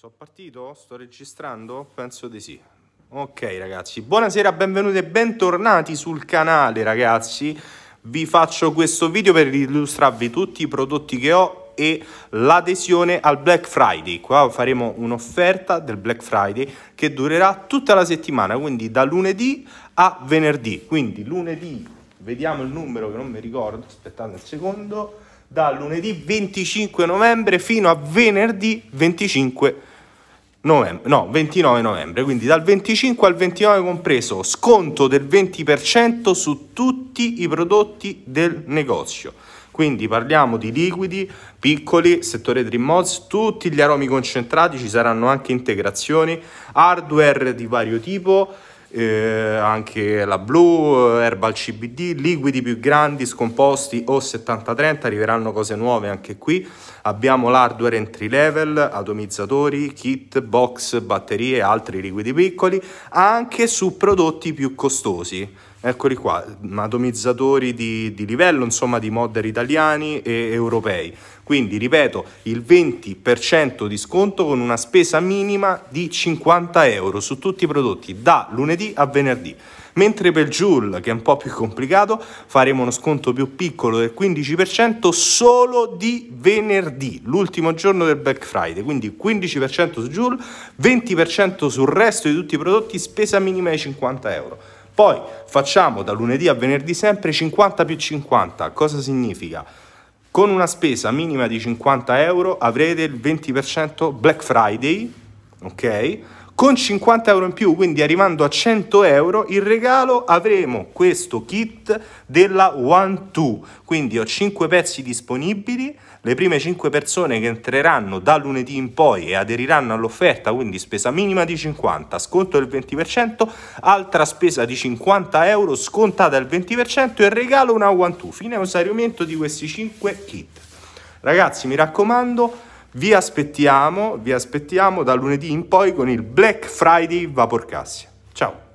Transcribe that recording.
Sono partito? Sto registrando? Penso di sì. Ok ragazzi, buonasera, benvenuti e bentornati sul canale ragazzi. Vi faccio questo video per illustrarvi tutti i prodotti che ho e l'adesione al Black Friday. Qua faremo un'offerta del Black Friday che durerà tutta la settimana, quindi da lunedì a venerdì. Quindi lunedì, vediamo il numero che non mi ricordo, aspettate un secondo, da lunedì 25 novembre fino a venerdì 25 novembre novembre, no, 29 novembre, quindi dal 25 al 29 compreso, sconto del 20% su tutti i prodotti del negozio. Quindi parliamo di liquidi, piccoli, settore Dream Mods, tutti gli aromi concentrati, ci saranno anche integrazioni, hardware di vario tipo, eh, anche la blu, herbal CBD, liquidi più grandi, scomposti o 70-30, arriveranno cose nuove anche qui. Abbiamo l'hardware entry level, atomizzatori, kit, box, batterie e altri liquidi piccoli, anche su prodotti più costosi Eccoli qua, atomizzatori di, di livello, insomma, di modder italiani e europei. Quindi, ripeto, il 20% di sconto con una spesa minima di 50 euro su tutti i prodotti da lunedì a venerdì. Mentre per Joule, che è un po' più complicato, faremo uno sconto più piccolo del 15% solo di venerdì, l'ultimo giorno del Black Friday. Quindi 15% su Joule, 20% sul resto di tutti i prodotti, spesa minima di 50 euro. Poi facciamo da lunedì a venerdì sempre 50 più 50. Cosa significa? Con una spesa minima di 50 euro avrete il 20% Black Friday, ok? Con 50 euro in più, quindi arrivando a 100 euro, in regalo avremo questo kit della One Two. Quindi ho 5 pezzi disponibili, le prime 5 persone che entreranno da lunedì in poi e aderiranno all'offerta, quindi spesa minima di 50, sconto del 20%, altra spesa di 50 euro, scontata del 20% e regalo una One Two. Fine usare aumento di questi 5 kit. Ragazzi, mi raccomando vi aspettiamo, vi aspettiamo da lunedì in poi con il Black Friday Vaporcassia. Ciao!